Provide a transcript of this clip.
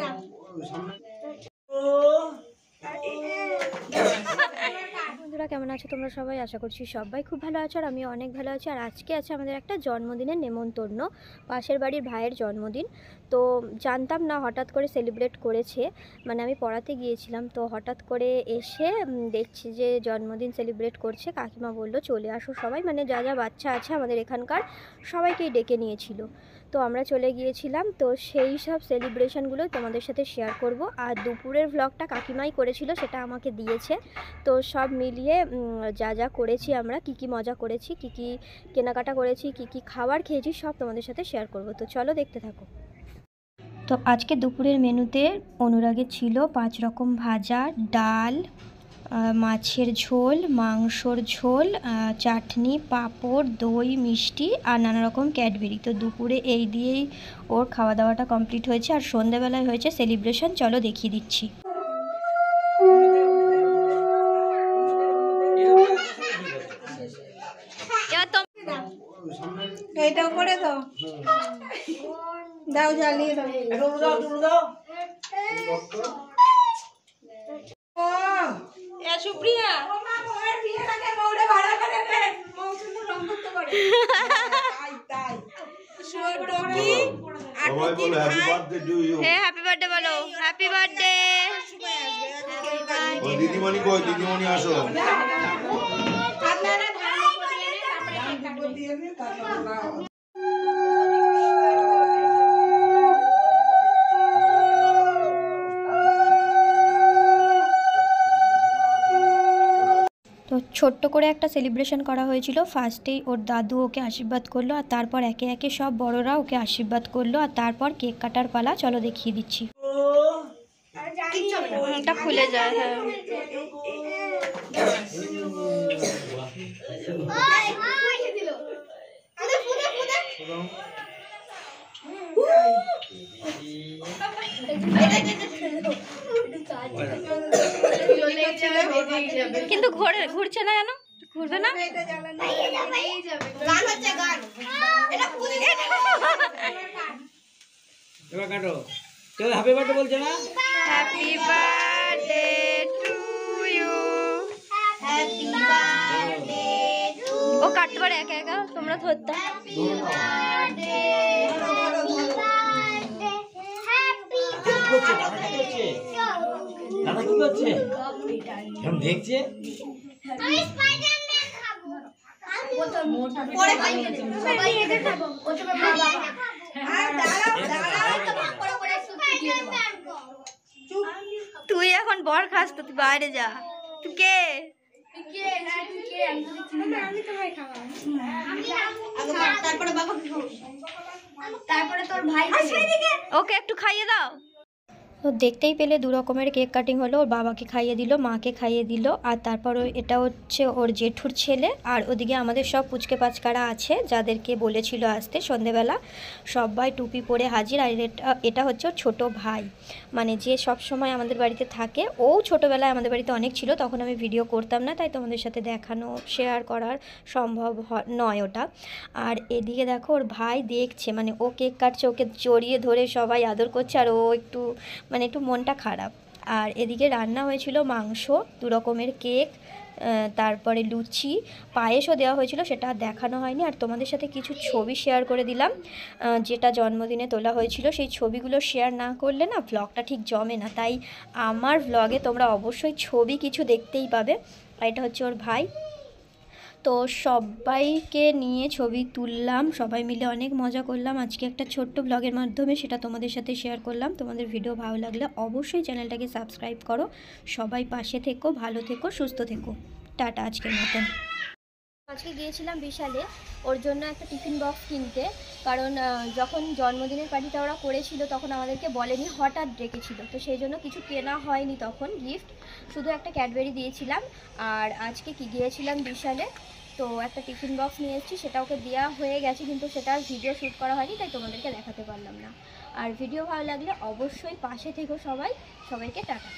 বন্ধুরা কেমন আছো তোমরা সবাই আশা করছি সবাই খুব ভালো আছো আর আমি অনেক ভালো আছি আর আজকে আছে আমাদের একটা জন্মদিনের নেমন্তন্ন পাশের বাড়ির ভাইয়ের জন্মদিন তো জানতাম না হঠাৎ করে সেলিব্রেট করেছে মানে আমি পড়াতে গিয়েছিলাম তো হঠাৎ করে এসে দেখছি যে জন্মদিন সেলিব্রেট করছে কাকিমা বললো চলে আসো সবাই মানে যা যা বাচ্চা আছে আমাদের এখানকার সবাইকেই ডেকে নিয়েছিল তো আমরা চলে গিয়েছিলাম তো সেই সব সেলিব্রেশনগুলো তোমাদের সাথে শেয়ার করব আর দুপুরের ভ্লগটা কাকিমাই করেছিল সেটা আমাকে দিয়েছে তো সব মিলিয়ে যা যা করেছি আমরা কি কি মজা করেছি কি কি কেনাকাটা করেছি কি কি খাবার খেয়েছি সব তোমাদের সাথে শেয়ার করব তো চলো দেখতে থাকো তো আজকে দুপুরের মেনুতে অনুরাগে ছিল পাঁচ রকম ভাজা ডাল মাছের ঝোল মাংসর ঝোল চাটনি পাঁপড় দই মিষ্টি আর নানা রকম ক্যাডবেরি তো দুপুরে এই দিয়েই ওর খাওয়া দাওয়াটা কমপ্লিট হয়েছে আর সন্ধ্যাবেলায় হয়েছে সেলিব্রেশন চলো দেখিয়ে দিচ্ছি দাও দাও দাও এ সুপ্রিয়া ও মা বউয়ের বিয়ে লাগে বউরে ভাড়া দিদিমণি কই দিদিমণি আসো আচ্ছা, আচ্ছা। আপনারা ধান আচ্ছা, দিয়ে তারপরে দিয়ে তারপরে ছোট্ট করে একটা সেলিব্রেশন করা হয়েছিল ফার্স্টেই ওর দাদু ওকে আশীর্বাদ করলো আর তারপর একে একে সব বড়রা ওকে আশীর্বাদ করলো আর তারপর কেক কাটার পালা চলো দেখিয়ে দিচ্ছি খুলে যায় হ্যাঁ। কিন্তু ঘোরে ঘুরছে না জানো ঘুরবে না হ্যাপি বলছে না হ্যাপি টু ইউ হ্যাপি ও কাটতে একা একা তোমরা ধরতে হ্যাপি করছে এখন দেখছে হ্যাঁ, তুই এখন বর খাস তো তুই বাইরে যা তুই কে হ্যাঁ, তারপরে তোর ভাই ওকে একটু খাইয়ে দাও তো দেখতেই পেলে দু রকমের কেক কাটিং হলো ওর বাবাকে খাইয়ে দিল মাকে খাইয়ে দিল আর তারপর এটা হচ্ছে ওর জেঠুর ছেলে আর ওদিকে আমাদের সব পুচকে পাচকারা আছে যাদেরকে বলেছিল আসতে সন্ধেবেলা সবাই টুপি পরে হাজির আর এটা এটা হচ্ছে ওর ছোটো ভাই মানে যে সব সময় আমাদের বাড়িতে থাকে ও ছোটোবেলায় আমাদের বাড়িতে অনেক ছিল তখন আমি ভিডিও করতাম না তাই তোমাদের সাথে দেখানো শেয়ার করার সম্ভব নয় ওটা আর এদিকে দেখো ওর ভাই দেখছে মানে ও কেক কাটছে ওকে জড়িয়ে ধরে সবাই আদর করছে আর ও একটু মানে একটু মনটা খারাপ আর এদিকে রান্না হয়েছিল মাংস দু রকমের কেক তারপরে লুচি পায়েসও দেওয়া হয়েছিল সেটা দেখানো হয়নি আর তোমাদের সাথে কিছু ছবি শেয়ার করে দিলাম যেটা জন্মদিনে তোলা হয়েছিল সেই ছবিগুলো শেয়ার না করলে না ব্লগটা ঠিক জমে না তাই আমার ব্লগে তোমরা অবশ্যই ছবি কিছু দেখতেই পাবে এটা হচ্ছে ওর ভাই তো সবাইকে নিয়ে ছবি তুললাম সবাই মিলে অনেক মজা করলাম আজকে একটা ছোট্ট ব্লগের মাধ্যমে সেটা তোমাদের সাথে শেয়ার করলাম তোমাদের ভিডিও ভালো লাগলে অবশ্যই চ্যানেলটাকে সাবস্ক্রাইব করো সবাই পাশে থেকো ভালো থেকো সুস্থ থেকো টাটা আজকের মতন আজকে গিয়েছিলাম বিশালে ওর জন্য একটা টিফিন বক্স কিনতে কারণ যখন জন্মদিনের পার্টিটা ওরা করেছিল তখন আমাদেরকে বলেনি হঠাৎ ডেকেছিল তো সেই জন্য কিছু কেনা হয়নি তখন গিফট শুধু একটা ক্যাডবেরি দিয়েছিলাম আর আজকে কি গিয়েছিলাম বিশালে তো একটা টিফিন বক্স নিয়ে এসেছি সেটা ওকে দেওয়া হয়ে গেছে কিন্তু সেটা ভিডিও শ্যুট করা হয়নি তাই তোমাদেরকে দেখাতে পারলাম না আর ভিডিও ভালো লাগলে অবশ্যই পাশে থেকো সবাই সবাইকে টাকা